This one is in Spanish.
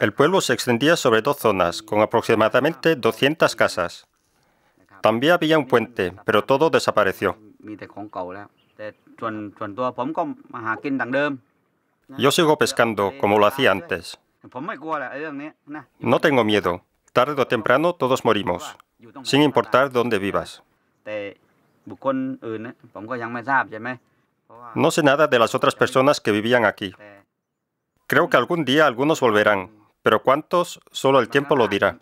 El pueblo se extendía sobre dos zonas, con aproximadamente 200 casas. También había un puente, pero todo desapareció. Yo sigo pescando, como lo hacía antes. No tengo miedo. Tarde o temprano todos morimos, sin importar dónde vivas. No sé nada de las otras personas que vivían aquí. Creo que algún día algunos volverán, pero cuántos, solo el tiempo lo dirá.